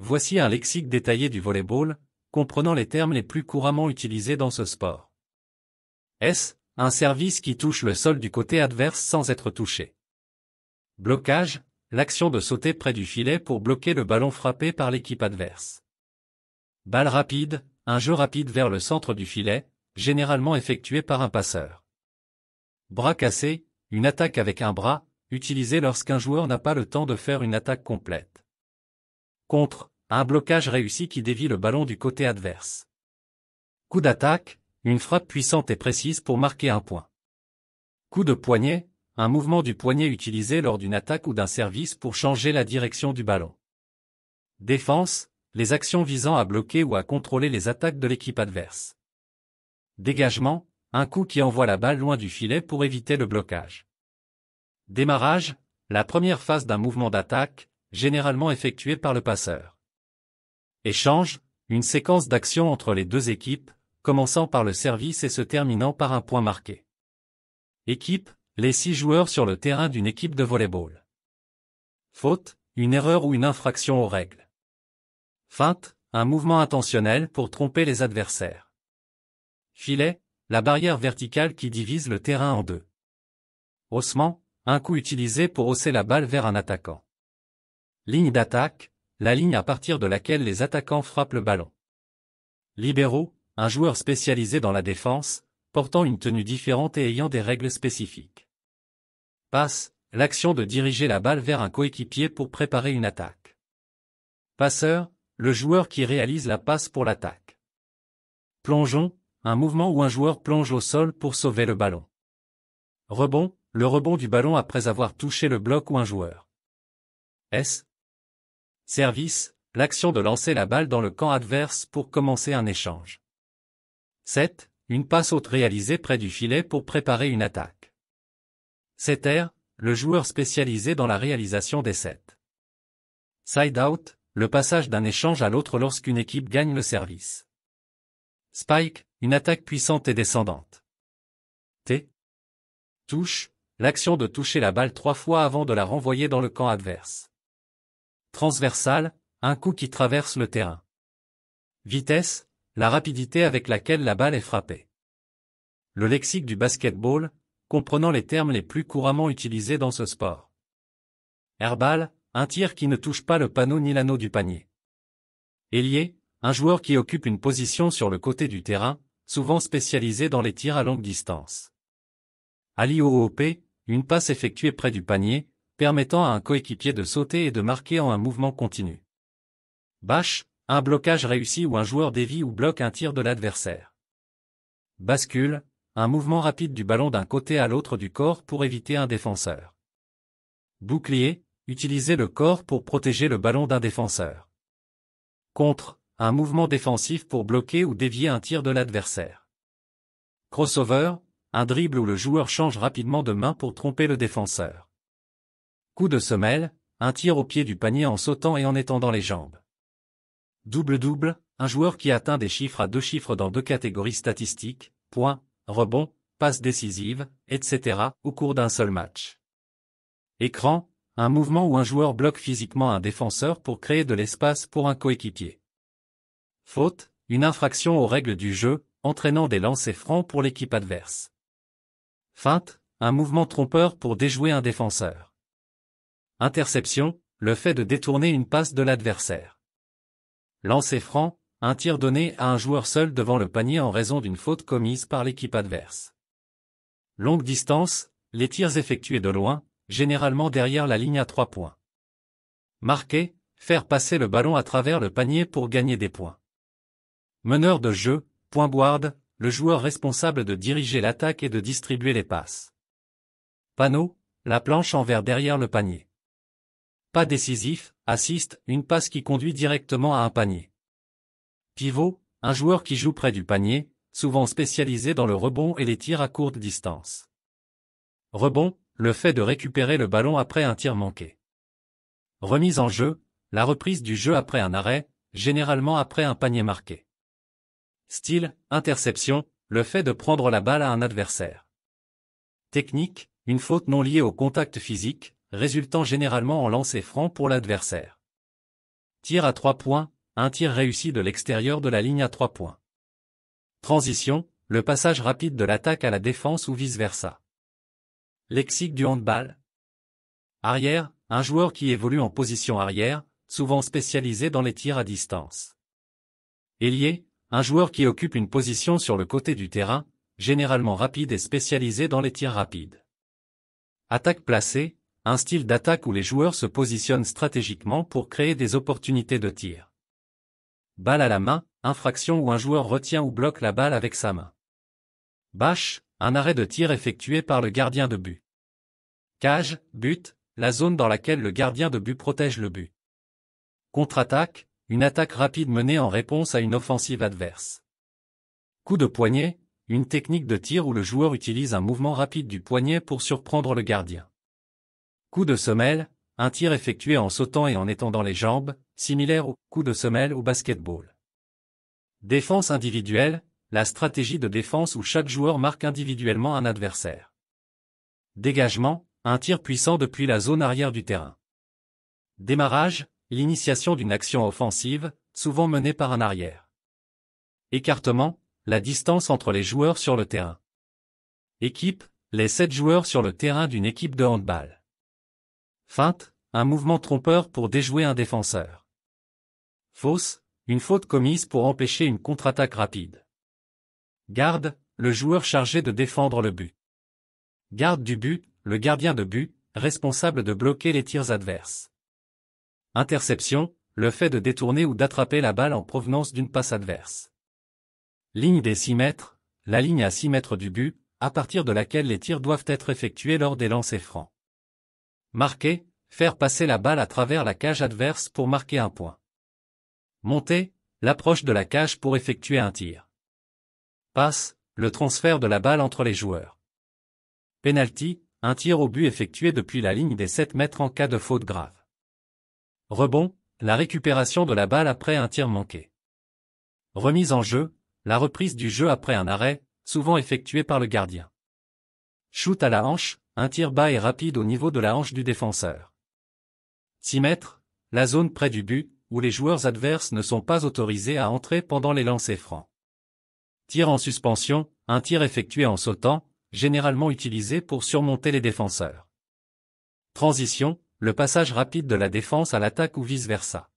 Voici un lexique détaillé du volleyball, comprenant les termes les plus couramment utilisés dans ce sport. S. Un service qui touche le sol du côté adverse sans être touché. Blocage, l'action de sauter près du filet pour bloquer le ballon frappé par l'équipe adverse. Balle rapide, un jeu rapide vers le centre du filet, généralement effectué par un passeur. Bras cassé, une attaque avec un bras, utilisée lorsqu'un joueur n'a pas le temps de faire une attaque complète contre, un blocage réussi qui dévie le ballon du côté adverse. Coup d'attaque, une frappe puissante et précise pour marquer un point. Coup de poignet, un mouvement du poignet utilisé lors d'une attaque ou d'un service pour changer la direction du ballon. Défense, les actions visant à bloquer ou à contrôler les attaques de l'équipe adverse. Dégagement, un coup qui envoie la balle loin du filet pour éviter le blocage. Démarrage, la première phase d'un mouvement d'attaque, généralement effectué par le passeur. Échange, une séquence d'actions entre les deux équipes, commençant par le service et se terminant par un point marqué. Équipe, les six joueurs sur le terrain d'une équipe de volleyball. Faute, une erreur ou une infraction aux règles. Feinte, un mouvement intentionnel pour tromper les adversaires. Filet, la barrière verticale qui divise le terrain en deux. Haussement, un coup utilisé pour hausser la balle vers un attaquant. Ligne d'attaque, la ligne à partir de laquelle les attaquants frappent le ballon. Libéraux, un joueur spécialisé dans la défense, portant une tenue différente et ayant des règles spécifiques. Passe, l'action de diriger la balle vers un coéquipier pour préparer une attaque. Passeur, le joueur qui réalise la passe pour l'attaque. Plongeon, un mouvement où un joueur plonge au sol pour sauver le ballon. Rebond, le rebond du ballon après avoir touché le bloc ou un joueur. S, Service, l'action de lancer la balle dans le camp adverse pour commencer un échange. 7. Une passe haute réalisée près du filet pour préparer une attaque. 7 le joueur spécialisé dans la réalisation des sets. Side out, le passage d'un échange à l'autre lorsqu'une équipe gagne le service. Spike, une attaque puissante et descendante. T. Touche, l'action de toucher la balle trois fois avant de la renvoyer dans le camp adverse. Transversal, un coup qui traverse le terrain. Vitesse, la rapidité avec laquelle la balle est frappée. Le lexique du basketball, comprenant les termes les plus couramment utilisés dans ce sport. herbal un tir qui ne touche pas le panneau ni l'anneau du panier. Ailier, un joueur qui occupe une position sur le côté du terrain, souvent spécialisé dans les tirs à longue distance. Ali OOP, une passe effectuée près du panier, permettant à un coéquipier de sauter et de marquer en un mouvement continu. Bash, un blocage réussi où un joueur dévie ou bloque un tir de l'adversaire. Bascule, un mouvement rapide du ballon d'un côté à l'autre du corps pour éviter un défenseur. Bouclier, utiliser le corps pour protéger le ballon d'un défenseur. Contre, un mouvement défensif pour bloquer ou dévier un tir de l'adversaire. Crossover, un dribble où le joueur change rapidement de main pour tromper le défenseur. Coup de semelle, un tir au pied du panier en sautant et en étendant les jambes. Double-double, un joueur qui atteint des chiffres à deux chiffres dans deux catégories statistiques, points, rebonds, passes décisives, etc., au cours d'un seul match. Écran, un mouvement où un joueur bloque physiquement un défenseur pour créer de l'espace pour un coéquipier. Faute, une infraction aux règles du jeu, entraînant des lancers francs pour l'équipe adverse. Feinte, un mouvement trompeur pour déjouer un défenseur. Interception, le fait de détourner une passe de l'adversaire. Lancer franc, un tir donné à un joueur seul devant le panier en raison d'une faute commise par l'équipe adverse. Longue distance, les tirs effectués de loin, généralement derrière la ligne à trois points. Marquer, faire passer le ballon à travers le panier pour gagner des points. Meneur de jeu, point guard, le joueur responsable de diriger l'attaque et de distribuer les passes. Panneau, la planche en derrière le panier. Pas décisif, assiste, une passe qui conduit directement à un panier. Pivot, un joueur qui joue près du panier, souvent spécialisé dans le rebond et les tirs à courte distance. Rebond, le fait de récupérer le ballon après un tir manqué. Remise en jeu, la reprise du jeu après un arrêt, généralement après un panier marqué. Style, interception, le fait de prendre la balle à un adversaire. Technique, une faute non liée au contact physique, résultant généralement en lancer franc pour l'adversaire. Tir à 3 points, un tir réussi de l'extérieur de la ligne à 3 points. Transition, le passage rapide de l'attaque à la défense ou vice-versa. Lexique du handball. Arrière, un joueur qui évolue en position arrière, souvent spécialisé dans les tirs à distance. Ailier, un joueur qui occupe une position sur le côté du terrain, généralement rapide et spécialisé dans les tirs rapides. Attaque placée, un style d'attaque où les joueurs se positionnent stratégiquement pour créer des opportunités de tir. Balle à la main, infraction où un joueur retient ou bloque la balle avec sa main. Bâche, un arrêt de tir effectué par le gardien de but. Cage, but, la zone dans laquelle le gardien de but protège le but. Contre-attaque, une attaque rapide menée en réponse à une offensive adverse. Coup de poignet, une technique de tir où le joueur utilise un mouvement rapide du poignet pour surprendre le gardien. Coup de semelle, un tir effectué en sautant et en étendant les jambes, similaire au coup de semelle au basketball. Défense individuelle, la stratégie de défense où chaque joueur marque individuellement un adversaire. Dégagement, un tir puissant depuis la zone arrière du terrain. Démarrage, l'initiation d'une action offensive, souvent menée par un arrière. Écartement, la distance entre les joueurs sur le terrain. Équipe, les sept joueurs sur le terrain d'une équipe de handball. Feinte, un mouvement trompeur pour déjouer un défenseur. Fausse, une faute commise pour empêcher une contre-attaque rapide. Garde, le joueur chargé de défendre le but. Garde du but, le gardien de but, responsable de bloquer les tirs adverses. Interception, le fait de détourner ou d'attraper la balle en provenance d'une passe adverse. Ligne des 6 mètres, la ligne à 6 mètres du but, à partir de laquelle les tirs doivent être effectués lors des lancers francs. Marquer, faire passer la balle à travers la cage adverse pour marquer un point. Monter, l'approche de la cage pour effectuer un tir. Passe, le transfert de la balle entre les joueurs. Penalty, un tir au but effectué depuis la ligne des 7 mètres en cas de faute grave. Rebond, la récupération de la balle après un tir manqué. Remise en jeu, la reprise du jeu après un arrêt, souvent effectué par le gardien. Shoot à la hanche, un tir bas et rapide au niveau de la hanche du défenseur. 6 mètres, la zone près du but, où les joueurs adverses ne sont pas autorisés à entrer pendant les lancers francs. Tir en suspension, un tir effectué en sautant, généralement utilisé pour surmonter les défenseurs. Transition, le passage rapide de la défense à l'attaque ou vice-versa.